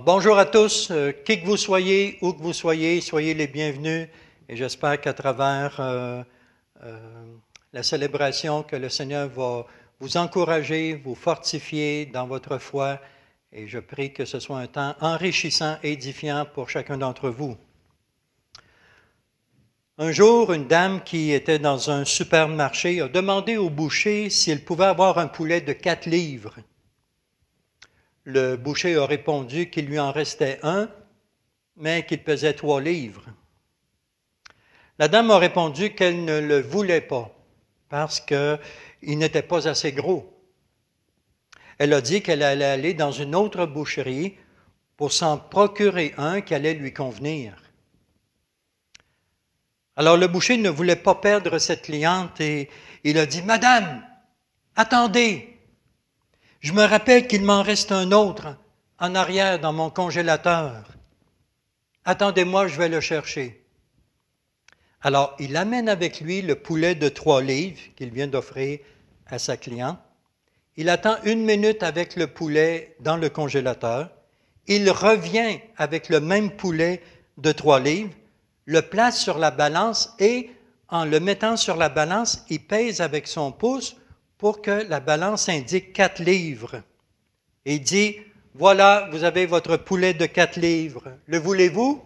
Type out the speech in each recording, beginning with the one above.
bonjour à tous, euh, qui que vous soyez, où que vous soyez, soyez les bienvenus et j'espère qu'à travers euh, euh, la célébration que le Seigneur va vous encourager, vous fortifier dans votre foi et je prie que ce soit un temps enrichissant et édifiant pour chacun d'entre vous. Un jour, une dame qui était dans un supermarché a demandé au boucher s'il pouvait avoir un poulet de quatre livres. Le boucher a répondu qu'il lui en restait un, mais qu'il pesait trois livres. La dame a répondu qu'elle ne le voulait pas parce qu'il n'était pas assez gros. Elle a dit qu'elle allait aller dans une autre boucherie pour s'en procurer un qui allait lui convenir. Alors le boucher ne voulait pas perdre cette cliente et il a dit, Madame, attendez, je me rappelle qu'il m'en reste un autre en arrière dans mon congélateur. Attendez-moi, je vais le chercher. Alors, il amène avec lui le poulet de trois livres qu'il vient d'offrir à sa cliente. Il attend une minute avec le poulet dans le congélateur. Il revient avec le même poulet de trois livres, le place sur la balance et, en le mettant sur la balance, il pèse avec son pouce pour que la balance indique quatre livres. Il dit, voilà, vous avez votre poulet de quatre livres. Le voulez-vous?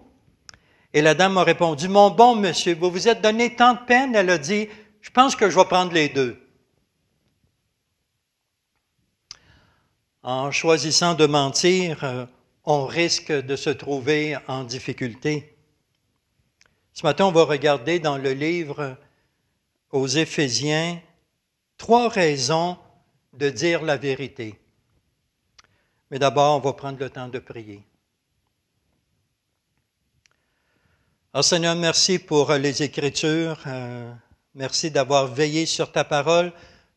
Et la dame m'a répondu, mon bon monsieur, vous vous êtes donné tant de peine. Elle a dit, je pense que je vais prendre les deux. En choisissant de mentir, euh, on risque de se trouver en difficulté. Ce matin, on va regarder dans le livre aux Éphésiens trois raisons de dire la vérité. Mais d'abord, on va prendre le temps de prier. Alors ah, Seigneur, merci pour euh, les Écritures. Euh, merci d'avoir veillé sur ta parole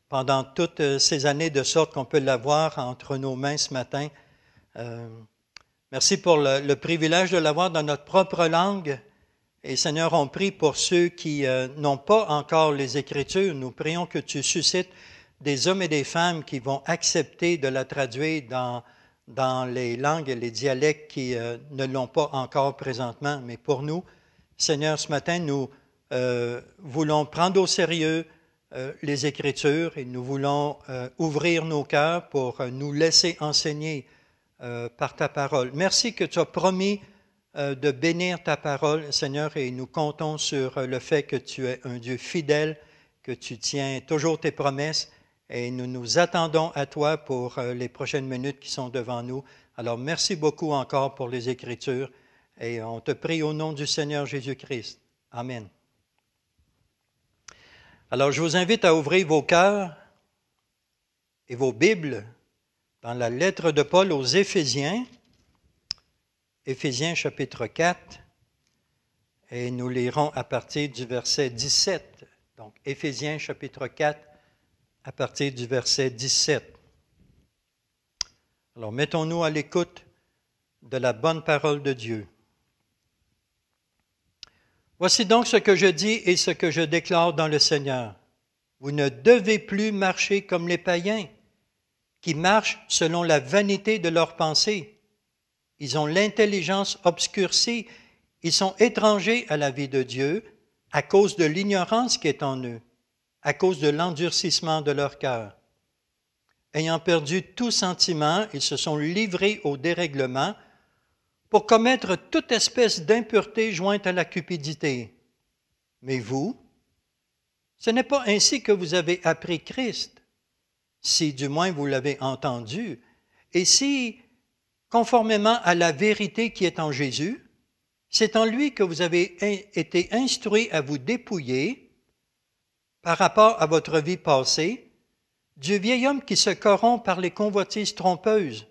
pendant toutes euh, ces années, de sorte qu'on peut l'avoir entre nos mains ce matin. merci pour le privilège de l'avoir dans notre propre langue et Seigneur, on prie pour ceux qui euh, n'ont pas encore les Écritures. Nous prions que tu suscites des hommes et des femmes qui vont accepter de la traduire dans, dans les langues et les dialectes qui euh, ne l'ont pas encore présentement. Mais pour nous, Seigneur, ce matin, nous euh, voulons prendre au sérieux les Écritures et nous voulons ouvrir nos cœurs pour nous laisser enseigner par ta parole. Merci que tu as promis euh, de bénir ta parole, Seigneur, et nous comptons sur euh, le fait que tu es un Dieu fidèle, que tu tiens toujours tes promesses, et nous nous attendons à toi pour euh, les prochaines minutes qui sont devant nous. Alors merci beaucoup encore pour les Écritures, et on te prie au nom du Seigneur Jésus-Christ. Amen. Alors je vous invite à ouvrir vos cœurs et vos Bibles dans la lettre de Paul aux Éphésiens. Éphésiens chapitre 4, et nous lirons à partir du verset 17. Donc, Éphésiens chapitre 4, à partir du verset 17. Alors, mettons-nous à l'écoute de la bonne parole de Dieu. Voici donc ce que je dis et ce que je déclare dans le Seigneur. Vous ne devez plus marcher comme les païens, qui marchent selon la vanité de leurs pensées ils ont l'intelligence obscurcie, ils sont étrangers à la vie de Dieu à cause de l'ignorance qui est en eux, à cause de l'endurcissement de leur cœur. Ayant perdu tout sentiment, ils se sont livrés au dérèglement pour commettre toute espèce d'impureté jointe à la cupidité. Mais vous, ce n'est pas ainsi que vous avez appris Christ, si du moins vous l'avez entendu, et si conformément à la vérité qui est en Jésus. C'est en lui que vous avez été instruit à vous dépouiller par rapport à votre vie passée, du vieil homme qui se corrompt par les convoitises trompeuses,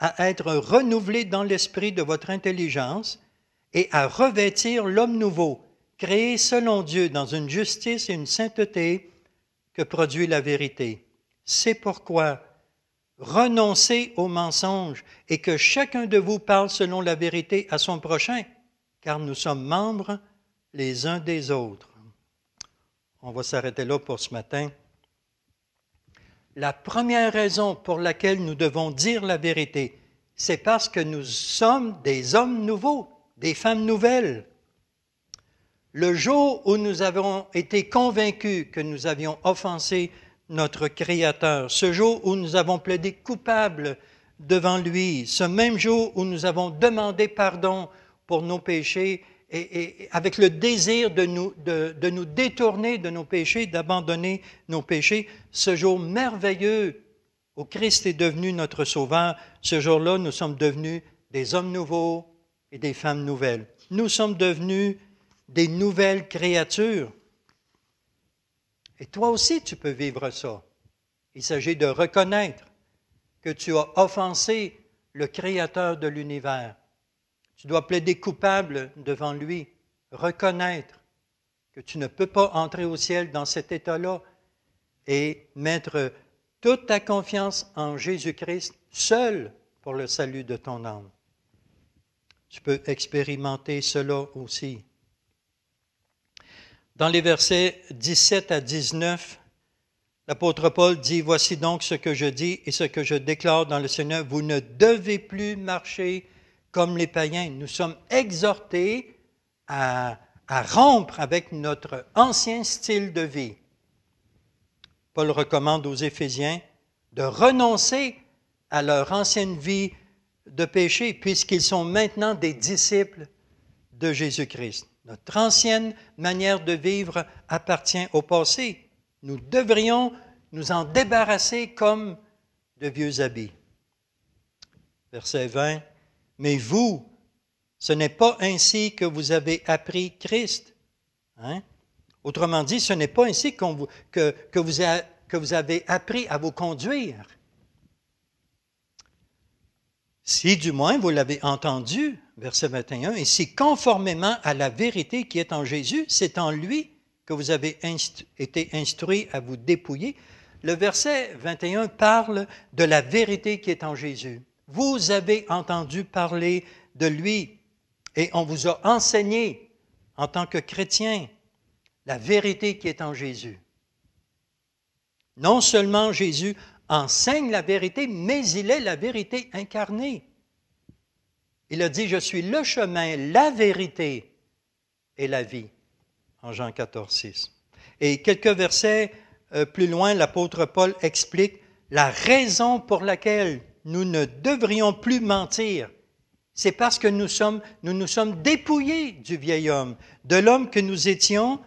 à être renouvelé dans l'esprit de votre intelligence et à revêtir l'homme nouveau, créé selon Dieu dans une justice et une sainteté que produit la vérité. C'est pourquoi renoncez aux mensonges et que chacun de vous parle selon la vérité à son prochain, car nous sommes membres les uns des autres. On va s'arrêter là pour ce matin. La première raison pour laquelle nous devons dire la vérité, c'est parce que nous sommes des hommes nouveaux, des femmes nouvelles. Le jour où nous avons été convaincus que nous avions offensé notre Créateur, ce jour où nous avons plaidé coupables devant lui, ce même jour où nous avons demandé pardon pour nos péchés et, avec le désir de nous, de, de nous détourner de nos péchés, d'abandonner nos péchés, ce jour merveilleux où Christ est devenu notre Sauveur, ce jour-là, nous sommes devenus des hommes nouveaux et des femmes nouvelles. Nous sommes devenus des nouvelles créatures. Et toi aussi, tu peux vivre ça. Il s'agit de reconnaître que tu as offensé le Créateur de l'univers. Tu dois plaider coupable devant lui, reconnaître que tu ne peux pas entrer au ciel dans cet état-là et mettre toute ta confiance en Jésus-Christ seul pour le salut de ton âme. Tu peux expérimenter cela aussi. Dans les versets 17 à 19, l'apôtre Paul dit, Voici donc ce que je dis et ce que je déclare dans le Seigneur, vous ne devez plus marcher comme les païens. Nous sommes exhortés à, rompre avec notre ancien style de vie. Paul recommande aux Éphésiens de renoncer à leur ancienne vie de péché puisqu'ils sont maintenant des disciples de Jésus-Christ. Notre ancienne manière de vivre appartient au passé. Nous devrions nous en débarrasser comme de vieux habits. Verset 20. Mais vous, ce n'est pas ainsi que vous avez appris Christ. Hein? Autrement dit, ce n'est pas ainsi que vous avez appris à vous conduire. Si du moins vous l'avez entendu, verset 21, et si conformément à la vérité qui est en Jésus, c'est en lui que vous avez été instruit à vous dépouiller. Le verset 21 parle de la vérité qui est en Jésus. Vous avez entendu parler de lui et on vous a enseigné en tant que chrétien la vérité qui est en Jésus. Non seulement Jésus enseigne la vérité, mais il est la vérité incarnée. Il a dit, je suis le chemin, la vérité et la vie, en Jean 14, 6. Et quelques versets euh, plus loin, l'apôtre Paul explique la raison pour laquelle nous ne devrions plus mentir. C'est parce que nous, sommes, nous nous sommes dépouillés du vieil homme, de l'homme que nous étions,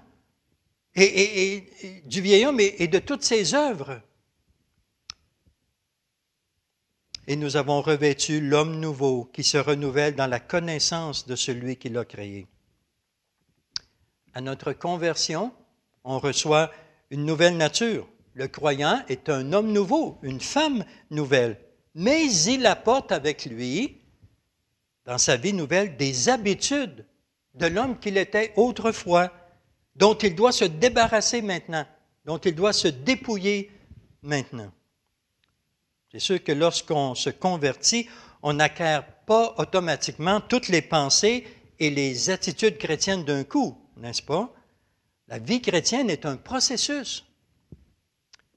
et, du vieil homme et de toutes ses œuvres. et nous avons revêtu l'homme nouveau qui se renouvelle dans la connaissance de celui qui l'a créé. À notre conversion, on reçoit une nouvelle nature. Le croyant est un homme nouveau, une femme nouvelle, mais il apporte avec lui, dans sa vie nouvelle, des habitudes de l'homme qu'il était autrefois, dont il doit se débarrasser maintenant, dont il doit se dépouiller maintenant. C'est sûr que lorsqu'on se convertit, on n'acquiert pas automatiquement toutes les pensées et les attitudes chrétiennes d'un coup, n'est-ce pas? La vie chrétienne est un processus.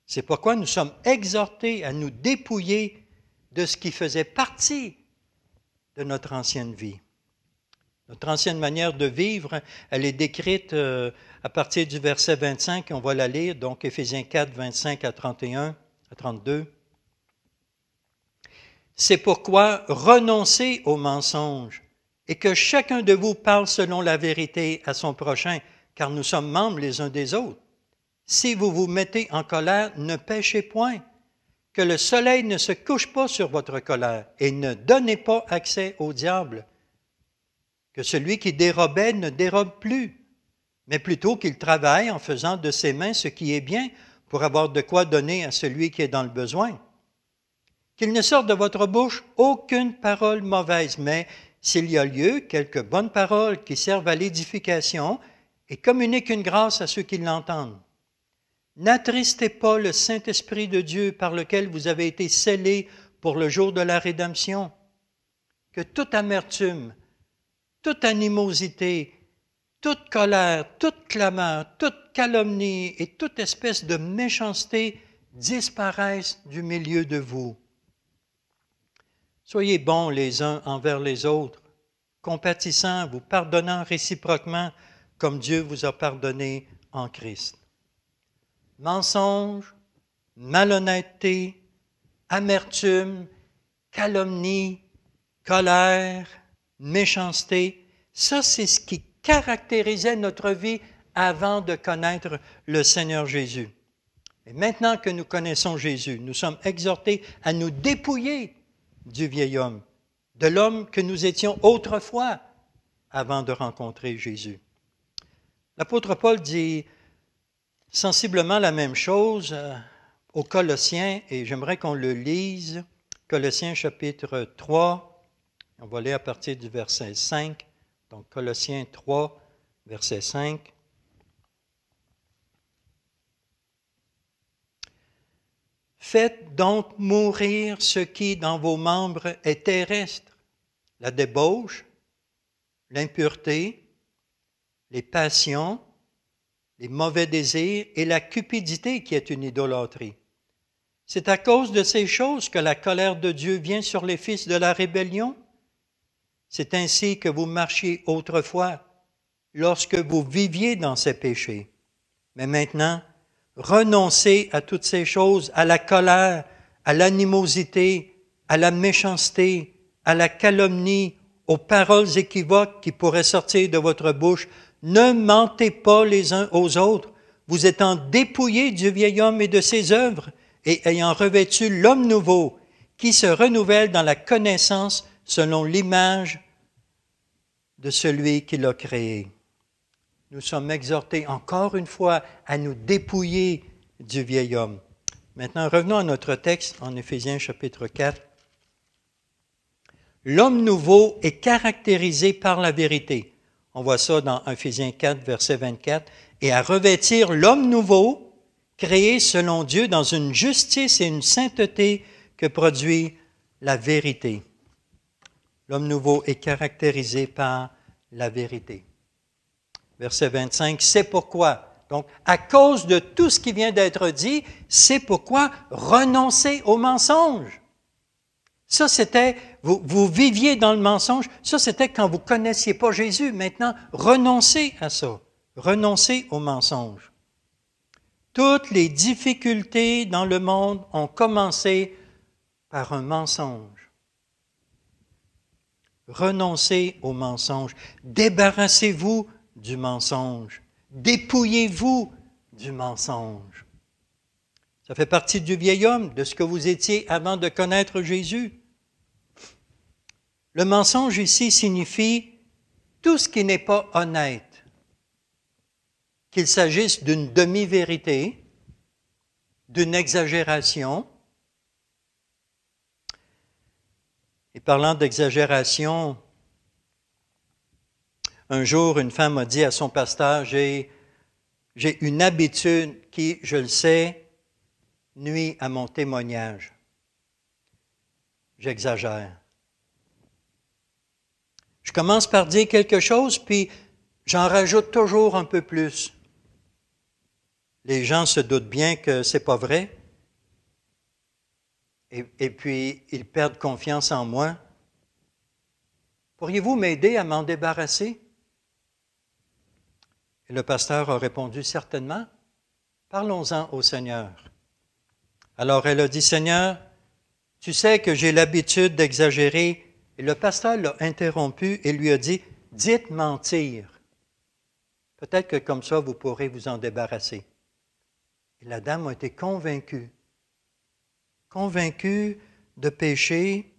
C'est pourquoi nous sommes exhortés à nous dépouiller de ce qui faisait partie de notre ancienne vie. Notre ancienne manière de vivre, elle est décrite euh, à partir du verset 25, on va la lire, donc Éphésiens 4, 25 à 31, à 32. C'est pourquoi renoncez aux mensonges et que chacun de vous parle selon la vérité à son prochain, car nous sommes membres les uns des autres. Si vous vous mettez en colère, ne pêchez point. Que le soleil ne se couche pas sur votre colère et ne donnez pas accès au diable. Que celui qui dérobait ne dérobe plus, mais plutôt qu'il travaille en faisant de ses mains ce qui est bien pour avoir de quoi donner à celui qui est dans le besoin qu'il ne sorte de votre bouche aucune parole mauvaise, mais s'il y a lieu, quelques bonnes paroles qui servent à l'édification et communiquent une grâce à ceux qui l'entendent. N'attristez pas le Saint-Esprit de Dieu par lequel vous avez été scellés pour le jour de la rédemption. Que toute amertume, toute animosité, toute colère, toute clameur, toute calomnie et toute espèce de méchanceté disparaissent du milieu de vous Soyez bons les uns envers les autres, compatissants, vous pardonnant réciproquement comme Dieu vous a pardonné en Christ. Mensonge, malhonnêteté, amertume, calomnie, colère, méchanceté, ça c'est ce qui caractérisait notre vie avant de connaître le Seigneur Jésus. Et maintenant que nous connaissons Jésus, nous sommes exhortés à nous dépouiller du vieil homme, de l'homme que nous étions autrefois avant de rencontrer Jésus. L'apôtre Paul dit sensiblement la même chose euh, au Colossiens, et j'aimerais qu'on le lise, Colossiens chapitre 3, on va aller à partir du verset 5, donc Colossiens 3, verset 5. Faites donc mourir ce qui dans vos membres est terrestre, la débauche, l'impureté, les passions, les mauvais désirs et la cupidité qui est une idolâtrie. C'est à cause de ces choses que la colère de Dieu vient sur les fils de la rébellion. C'est ainsi que vous marchiez autrefois lorsque vous viviez dans ces péchés. Mais maintenant, « Renoncez à toutes ces choses, à la colère, à l'animosité, à la méchanceté, à la calomnie, aux paroles équivoques qui pourraient sortir de votre bouche. Ne mentez pas les uns aux autres, vous étant dépouillés du vieil homme et de ses œuvres, et ayant revêtu l'homme nouveau, qui se renouvelle dans la connaissance selon l'image de celui qui l'a créé nous sommes exhortés encore une fois à nous dépouiller du vieil homme. Maintenant, revenons à notre texte en Éphésiens chapitre 4. L'homme nouveau est caractérisé par la vérité. On voit ça dans Éphésiens 4, verset 24. Et à revêtir l'homme nouveau, créé selon Dieu dans une justice et une sainteté que produit la vérité. L'homme nouveau est caractérisé par la vérité verset 25, c'est pourquoi. Donc, à cause de tout ce qui vient d'être dit, c'est pourquoi renoncer au mensonge. Ça, c'était, vous, vous, viviez dans le mensonge, ça, c'était quand vous connaissiez pas Jésus. Maintenant, renoncez à ça. Renoncez au mensonge. Toutes les difficultés dans le monde ont commencé par un mensonge. Renoncez au mensonge. Débarrassez-vous du mensonge. Dépouillez-vous du mensonge. Ça fait partie du vieil homme, de ce que vous étiez avant de connaître Jésus. Le mensonge ici signifie tout ce qui n'est pas honnête, qu'il s'agisse d'une demi-vérité, d'une exagération. Et parlant d'exagération, un jour, une femme a dit à son pasteur, j'ai, une habitude qui, je le sais, nuit à mon témoignage. J'exagère. Je commence par dire quelque chose, puis j'en rajoute toujours un peu plus. Les gens se doutent bien que c'est pas vrai. et, puis, ils perdent confiance en moi. Pourriez-vous m'aider à m'en débarrasser? le pasteur a répondu, certainement, parlons-en au Seigneur. Alors elle a dit, Seigneur, tu sais que j'ai l'habitude d'exagérer. Et le pasteur l'a interrompu et lui a dit, dites mentir. Peut-être que comme ça, vous pourrez vous en débarrasser. Et la dame a été convaincue, convaincue de péché.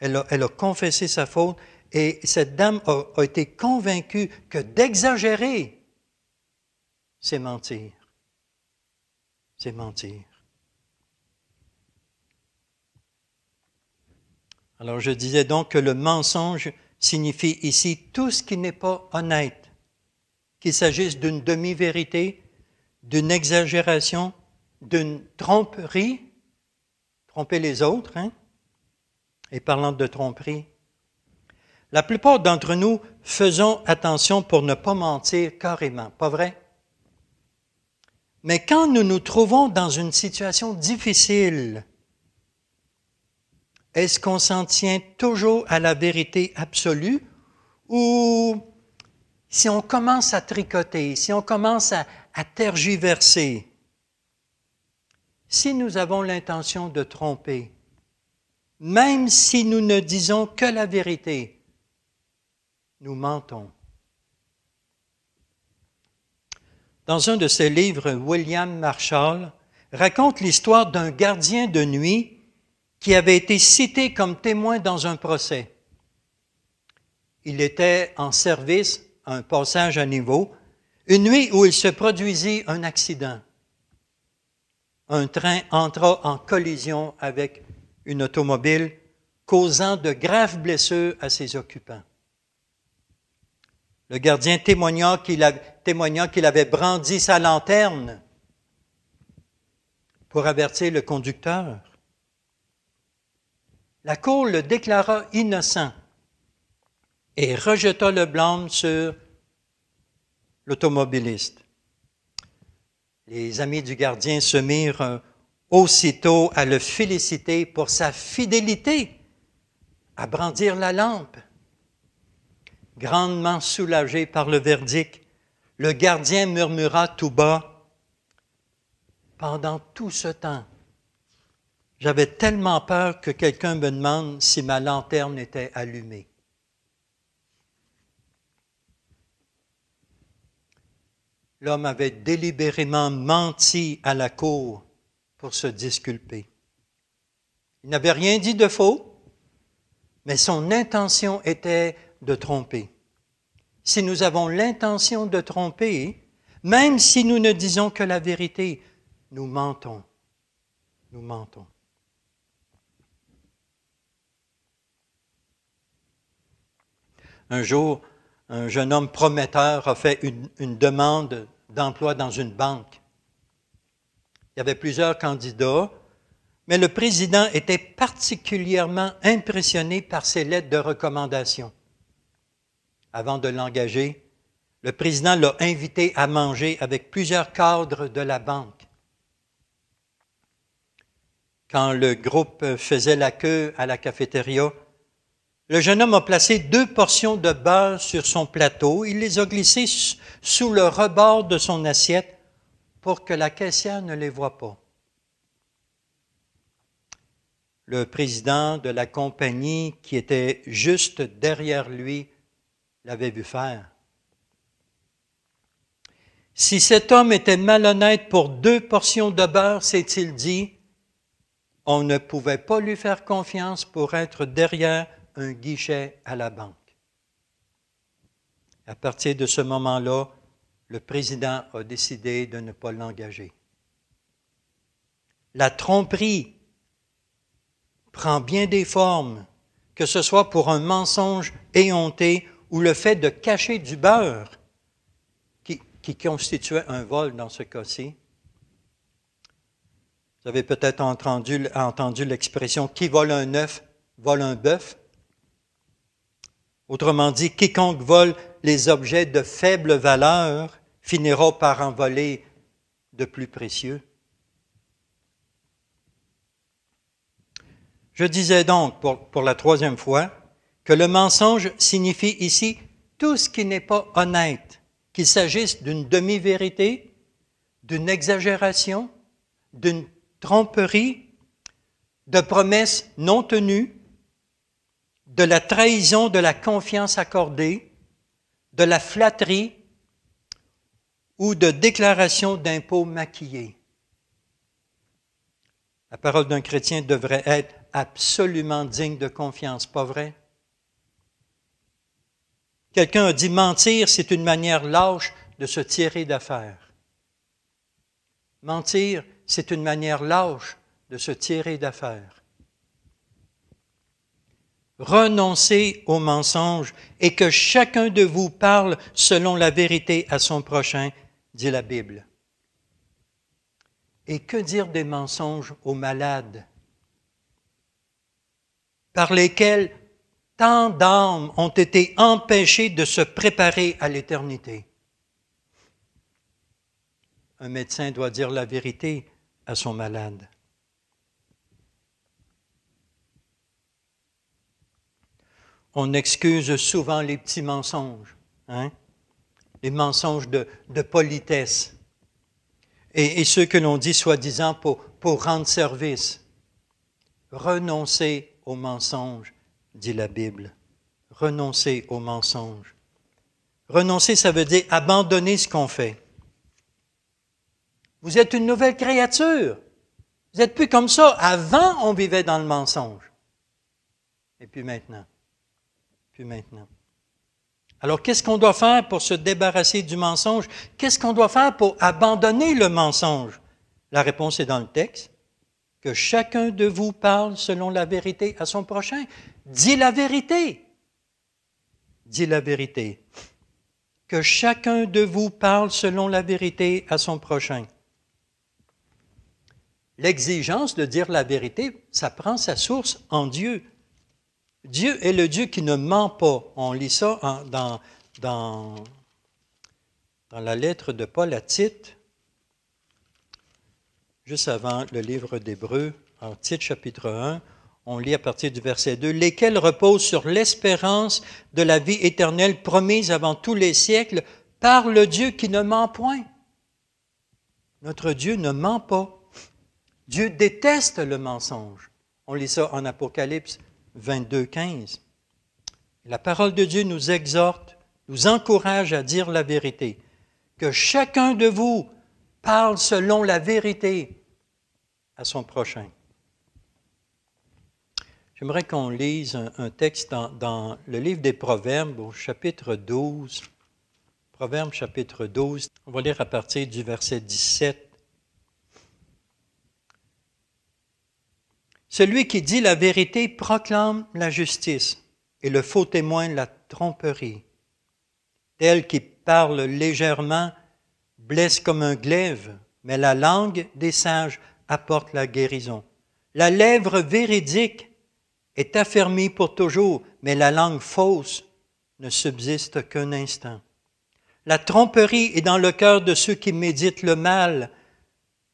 Elle elle a confessé sa faute et cette dame a, été convaincue que d'exagérer, c'est mentir. C'est mentir. Alors je disais donc que le mensonge signifie ici tout ce qui n'est pas honnête, qu'il s'agisse d'une demi-vérité, d'une exagération, d'une tromperie, tromper les autres, hein? et parlant de tromperie, la plupart d'entre nous faisons attention pour ne pas mentir carrément, pas vrai? Mais quand nous nous trouvons dans une situation difficile, est-ce qu'on s'en tient toujours à la vérité absolue ou si on commence à tricoter, si on commence à, à tergiverser, si nous avons l'intention de tromper, même si nous ne disons que la vérité, nous mentons. Dans un de ses livres, William Marshall raconte l'histoire d'un gardien de nuit qui avait été cité comme témoin dans un procès. Il était en service à un passage à niveau, une nuit où il se produisit un accident. Un train entra en collision avec une automobile, causant de graves blessures à ses occupants. Le gardien témoigna qu'il, qu'il avait brandi sa lanterne pour avertir le conducteur. La cour le déclara innocent et rejeta le blâme sur l'automobiliste. Les amis du gardien se mirent euh, aussitôt à le féliciter pour sa fidélité à brandir la lampe grandement soulagé par le verdict, le gardien murmura tout bas, Pendant tout ce temps, j'avais tellement peur que quelqu'un me demande si ma lanterne était allumée. L'homme avait délibérément menti à la cour pour se disculper. Il n'avait rien dit de faux, mais son intention était de tromper. Si nous avons l'intention de tromper, même si nous ne disons que la vérité, nous mentons. Nous mentons. Un jour, un jeune homme prometteur a fait une, demande d'emploi dans une banque. Il y avait plusieurs candidats, mais le président était particulièrement impressionné par ses lettres de recommandation avant de l'engager, le président l'a invité à manger avec plusieurs cadres de la banque. Quand le groupe faisait la queue à la cafétéria, le jeune homme a placé deux portions de beurre sur son plateau. Il les a glissées sous le rebord de son assiette pour que la caissière ne les voie pas. Le président de la compagnie, qui était juste derrière lui, l'avait vu faire. Si cet homme était malhonnête pour deux portions de beurre, s'est-il dit, on ne pouvait pas lui faire confiance pour être derrière un guichet à la banque. À partir de ce moment-là, le président a décidé de ne pas l'engager. La tromperie prend bien des formes, que ce soit pour un mensonge éhonté ou le fait de cacher du beurre qui, constituait un vol dans ce cas-ci. Vous avez peut-être entendu, entendu l'expression qui vole un œuf vole un bœuf. Autrement dit, quiconque vole les objets de faible valeur finira par en voler de plus précieux. Je disais donc, pour la troisième fois, que le mensonge signifie ici tout ce qui n'est pas honnête, qu'il s'agisse d'une demi-vérité, d'une exagération, d'une tromperie, de promesses non tenues, de la trahison de la confiance accordée, de la flatterie ou de déclaration d'impôts maquillés. La parole d'un chrétien devrait être absolument digne de confiance, pas vrai? Quelqu'un a dit mentir, c'est une manière lâche de se tirer d'affaire. Mentir, c'est une manière lâche de se tirer d'affaire. Renoncez aux mensonges et que chacun de vous parle selon la vérité à son prochain, dit la Bible. Et que dire des mensonges aux malades, par lesquels tant d'âmes ont été empêchées de se préparer à l'éternité. Un médecin doit dire la vérité à son malade. On excuse souvent les petits mensonges, hein? les mensonges de, politesse et, ceux que l'on dit soi-disant pour, pour rendre service. Renoncer aux mensonges dit la Bible. Renoncer au mensonge. Renoncer, ça veut dire abandonner ce qu'on fait. Vous êtes une nouvelle créature. Vous n'êtes plus comme ça. Avant, on vivait dans le mensonge. Et puis maintenant. Puis maintenant. Alors, qu'est-ce qu'on doit faire pour se débarrasser du mensonge? Qu'est-ce qu'on doit faire pour abandonner le mensonge? La réponse est dans le texte. Que chacun de vous parle selon la vérité à son prochain. Dis la vérité. Dis la vérité. Que chacun de vous parle selon la vérité à son prochain. L'exigence de dire la vérité, ça prend sa source en Dieu. Dieu est le Dieu qui ne ment pas. On lit ça dans, dans, dans, la lettre de Paul à Tite, juste avant le livre d'Hébreu, en Tite chapitre 1 on lit à partir du verset 2, lesquels reposent sur l'espérance de la vie éternelle promise avant tous les siècles par le Dieu qui ne ment point. Notre Dieu ne ment pas. Dieu déteste le mensonge. On lit ça en Apocalypse 22, 15. La parole de Dieu nous exhorte, nous encourage à dire la vérité. Que chacun de vous parle selon la vérité à son prochain. J'aimerais qu'on lise un, texte dans, le livre des Proverbes au chapitre 12. Proverbes chapitre 12, on va lire à partir du verset 17. Celui qui dit la vérité proclame la justice et le faux témoin la tromperie. Tel qui parle légèrement blesse comme un glaive, mais la langue des sages apporte la guérison. La lèvre véridique est affermi pour toujours, mais la langue fausse ne subsiste qu'un instant. La tromperie est dans le cœur de ceux qui méditent le mal,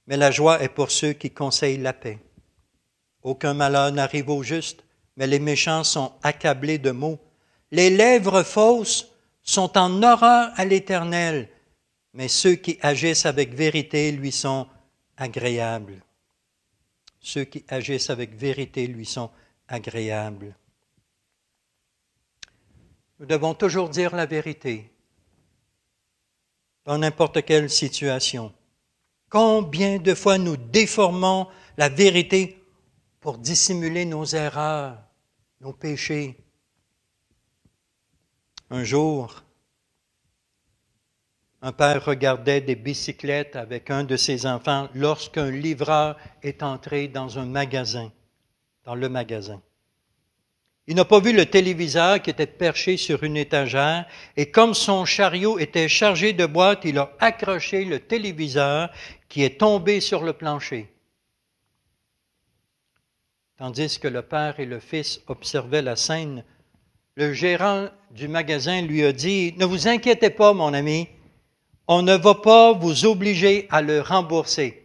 mais la joie est pour ceux qui conseillent la paix. Aucun malheur n'arrive au juste, mais les méchants sont accablés de maux. Les lèvres fausses sont en horreur à l'Éternel, mais ceux qui agissent avec vérité lui sont agréables. Ceux qui agissent avec vérité lui sont agréable. Nous devons toujours dire la vérité dans n'importe quelle situation. Combien de fois nous déformons la vérité pour dissimuler nos erreurs, nos péchés. Un jour, un père regardait des bicyclettes avec un de ses enfants lorsqu'un livreur est entré dans un magasin le magasin. Il n'a pas vu le téléviseur qui était perché sur une étagère, et comme son chariot était chargé de boîtes, il a accroché le téléviseur qui est tombé sur le plancher. Tandis que le père et le fils observaient la scène, le gérant du magasin lui a dit, Ne vous inquiétez pas, mon ami, on ne va pas vous obliger à le rembourser.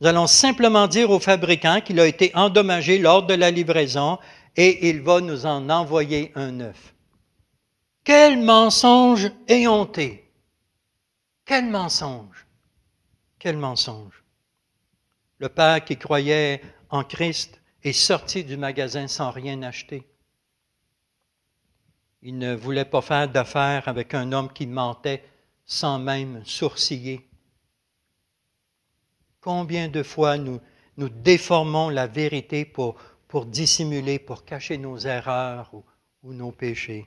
Nous allons simplement dire au fabricant qu'il a été endommagé lors de la livraison et il va nous en envoyer un neuf. Quel mensonge éhonté! Quel mensonge! Quel mensonge! Le père qui croyait en Christ est sorti du magasin sans rien acheter. Il ne voulait pas faire d'affaires avec un homme qui mentait sans même sourciller. Combien de fois nous, déformons la vérité pour, pour dissimuler, pour cacher nos erreurs ou, nos péchés.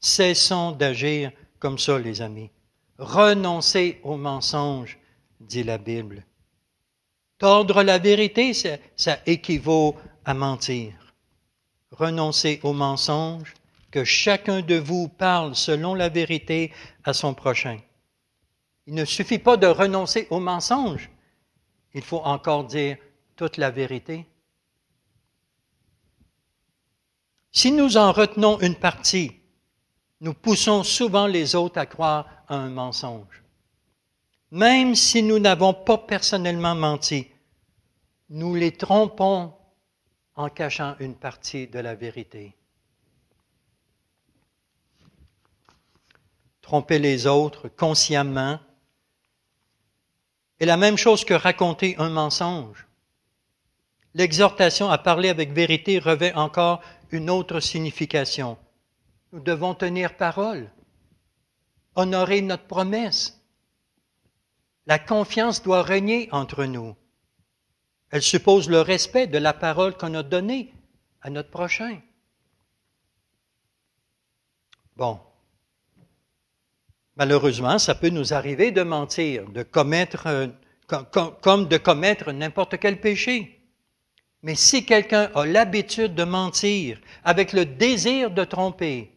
Cessons d'agir comme ça, les amis. «Renoncez aux mensonges, dit la Bible. Tordre la vérité, ça, équivaut à mentir. «Renoncez aux mensonges, que chacun de vous parle selon la vérité à son prochain. Il ne suffit pas de renoncer au mensonge. Il faut encore dire toute la vérité. Si nous en retenons une partie, nous poussons souvent les autres à croire à un mensonge. Même si nous n'avons pas personnellement menti, nous les trompons en cachant une partie de la vérité. Tromper les autres consciemment est la même chose que raconter un mensonge. L'exhortation à parler avec vérité revêt encore une autre signification. Nous devons tenir parole, honorer notre promesse. La confiance doit régner entre nous. Elle suppose le respect de la parole qu'on a donnée à notre prochain. Bon, Malheureusement, ça peut nous arriver de mentir, de commettre, comme de commettre n'importe quel péché. Mais si quelqu'un a l'habitude de mentir avec le désir de tromper,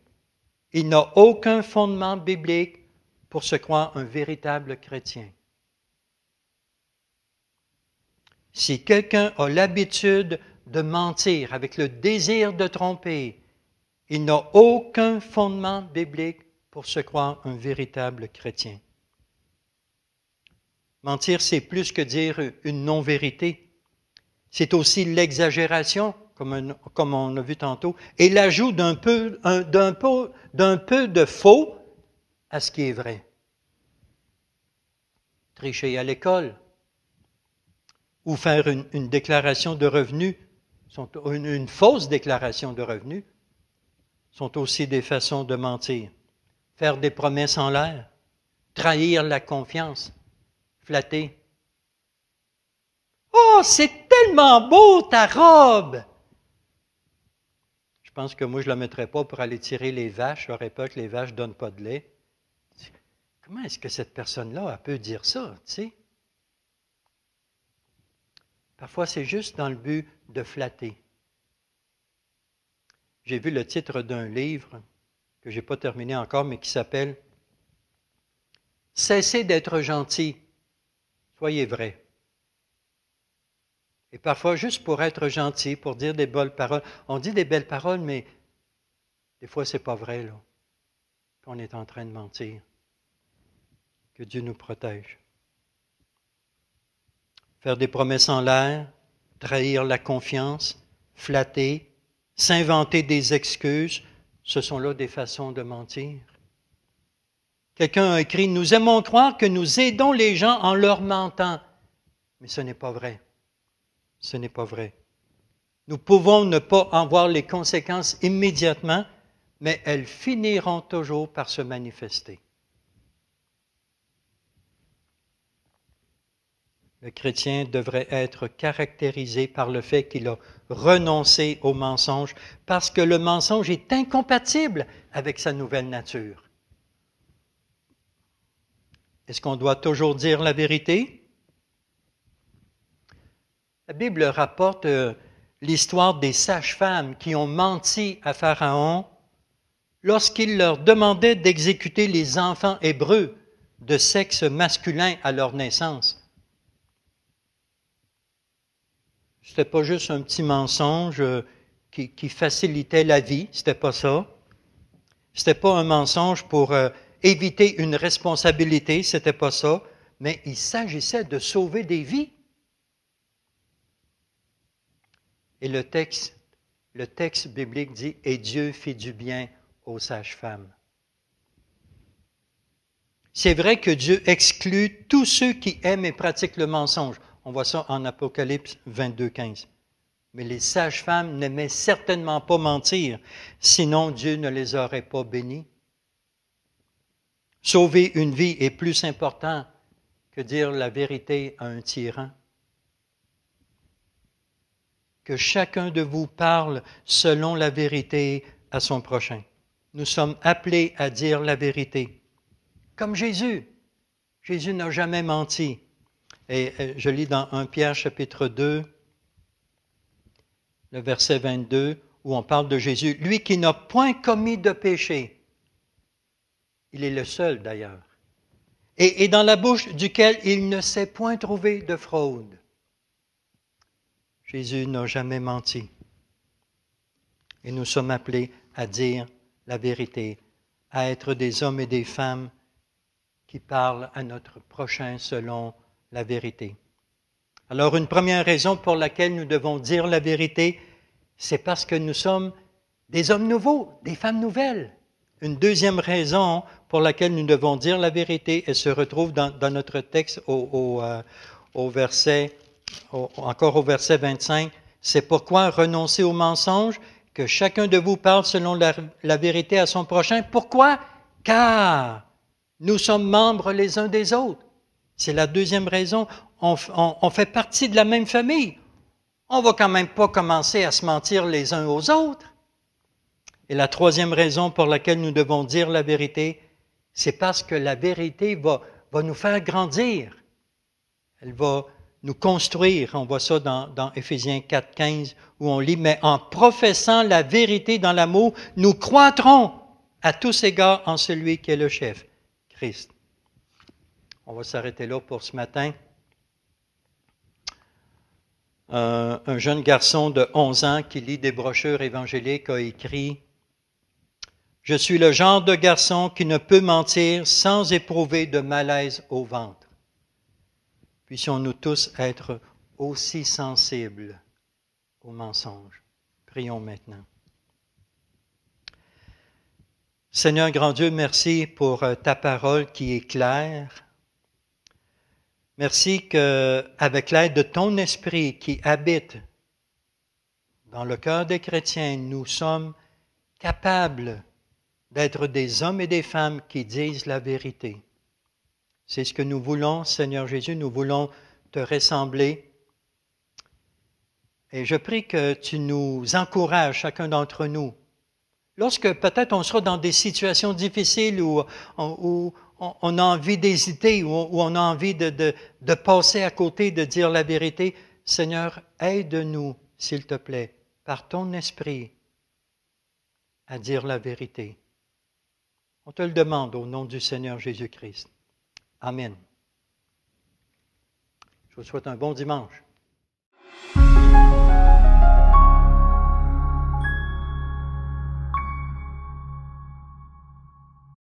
il n'a aucun fondement biblique pour se croire un véritable chrétien. Si quelqu'un a l'habitude de mentir avec le désir de tromper, il n'a aucun fondement biblique pour se croire un véritable chrétien. Mentir, c'est plus que dire une non-vérité. C'est aussi l'exagération, comme, on a vu tantôt, et l'ajout d'un peu, de faux à ce qui est vrai. Tricher à l'école ou faire une, déclaration de revenus, une fausse déclaration de revenus, sont aussi des façons de mentir faire des promesses en l'air, trahir la confiance, flatter. Oh, c'est tellement beau ta robe! Je pense que moi, je ne la mettrais pas pour aller tirer les vaches. J'aurais peur que les vaches ne donnent pas de lait. Comment est-ce que cette personne-là peut dire ça, tu sais? Parfois, c'est juste dans le but de flatter. J'ai vu le titre d'un livre que je n'ai pas terminé encore, mais qui s'appelle Cessez d'être gentil, soyez vrai. Et parfois, juste pour être gentil, pour dire des belles paroles, on dit des belles paroles, mais des fois, ce n'est pas vrai, là. Qu'on est en train de mentir. Que Dieu nous protège. Faire des promesses en l'air, trahir la confiance, flatter, s'inventer des excuses, ce sont là des façons de mentir. Quelqu'un a écrit, nous aimons croire que nous aidons les gens en leur mentant. Mais ce n'est pas vrai. Ce n'est pas vrai. Nous pouvons ne pas en voir les conséquences immédiatement, mais elles finiront toujours par se manifester. Le chrétien devrait être caractérisé par le fait qu'il a renoncé au mensonge parce que le mensonge est incompatible avec sa nouvelle nature. Est-ce qu'on doit toujours dire la vérité? La Bible rapporte euh, l'histoire des sages-femmes qui ont menti à Pharaon lorsqu'il leur demandait d'exécuter les enfants hébreux de sexe masculin à leur naissance. Ce n'était pas juste un petit mensonge euh, qui, facilitait la vie, ce n'était pas ça. Ce n'était pas un mensonge pour euh, éviter une responsabilité, c'était pas ça. Mais il s'agissait de sauver des vies. Et le texte, le texte biblique dit Et Dieu fit du bien aux sages-femmes. C'est vrai que Dieu exclut tous ceux qui aiment et pratiquent le mensonge. On voit ça en Apocalypse 22, Mais les sages-femmes n'aimaient certainement pas mentir, sinon Dieu ne les aurait pas bénies. Sauver une vie est plus important que dire la vérité à un tyran. Que chacun de vous parle selon la vérité à son prochain. Nous sommes appelés à dire la vérité. Comme Jésus. Jésus n'a jamais menti. Et euh, je lis dans 1 Pierre chapitre 2, le verset 22, où on parle de Jésus, lui qui n'a point commis de péché. Il est le seul d'ailleurs. Et, et dans la bouche duquel il ne s'est point trouvé de fraude. Jésus n'a jamais menti. Et nous sommes appelés à dire la vérité, à être des hommes et des femmes qui parlent à notre prochain selon la vérité. Alors une première raison pour laquelle nous devons dire la vérité, c'est parce que nous sommes des hommes nouveaux, des femmes nouvelles. Une deuxième raison pour laquelle nous devons dire la vérité, elle se retrouve dans, notre texte au, euh, verset, encore au verset 25. C'est pourquoi renoncer au mensonge que chacun de vous parle selon la vérité à son prochain. Pourquoi? Car nous sommes membres les uns des autres. C'est la deuxième raison. On, fait partie de la même famille. On va quand même pas commencer à se mentir les uns aux autres. Et la troisième raison pour laquelle nous devons dire la vérité, c'est parce que la vérité va, va nous faire grandir. Elle va nous construire. On voit ça dans, Ephésiens Éphésiens 4, 15, où on lit, mais en professant la vérité dans l'amour, nous croîtrons à tous égards en celui qui est le chef, Christ. On va s'arrêter là pour ce matin. Euh, un jeune garçon de 11 ans qui lit des brochures évangéliques a écrit Je suis le genre de garçon qui ne peut mentir sans éprouver de malaise au ventre. Puissions-nous tous être aussi sensibles au mensonge. Prions maintenant. Seigneur grand Dieu, merci pour euh, ta parole qui est claire, Merci que, avec l'aide de ton esprit qui habite dans le cœur des chrétiens, nous sommes capables d'être des hommes et des femmes qui disent la vérité. C'est ce que nous voulons, Seigneur Jésus, nous voulons te ressembler. Et je prie que tu nous encourages, chacun d'entre nous, lorsque peut-être on sera dans des situations difficiles ou on a envie d'hésiter ou on a envie de, de, passer à côté, de dire la vérité, Seigneur, aide-nous, s'il te plaît, par ton esprit, à dire la vérité. On te le demande au nom du Seigneur Jésus-Christ. Amen. Je vous souhaite un bon dimanche.